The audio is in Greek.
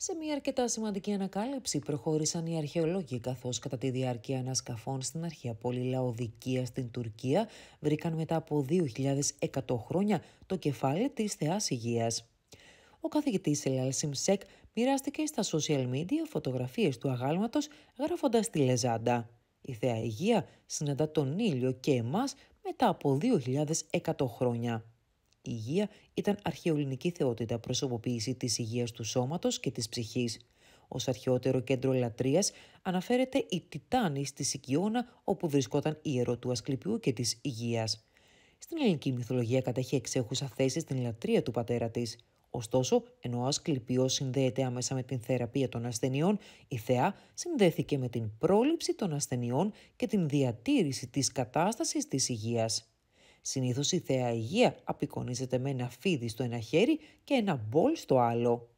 Σε μια αρκετά σημαντική ανακάλυψη προχώρησαν οι αρχαιολόγοι καθώς κατά τη διάρκεια ανασκαφών στην αρχαία πόλη Λαοδικία στην Τουρκία βρήκαν μετά από 2.100 χρόνια το κεφάλι της Θεάς Υγείας. Ο καθηγητής Ελάλ Σιμσέκ μοιράστηκε στα social media φωτογραφίες του αγάλματος γράφοντας τη λεζάντα. Η Θεά Υγεία συναντά τον ήλιο και εμάς μετά από 2.100 χρόνια υγεία ήταν αρχαιοληνική θεότητα προσωποποίηση της υγείας του σώματος και της ψυχής. Ως αρχαιότερο κέντρο λατρείας αναφέρεται η Τιτάνη στη Σικιώνα όπου βρισκόταν ιερό του Ασκληπιού και της Υγείας. Στην ελληνική μυθολογία κατέχει εξέχουσα θέση στην λατρεία του πατέρα της. Ωστόσο, ενώ ο Ασκληπιός συνδέεται άμεσα με την θεραπεία των ασθενειών, η Θεά συνδέθηκε με την πρόληψη των ασθενειών και την διατήρηση της κατάστασης της υγείας. Συνήθως η θεαγία απεικονίζεται με ένα φίδι στο ένα χέρι και ένα μπολ στο άλλο.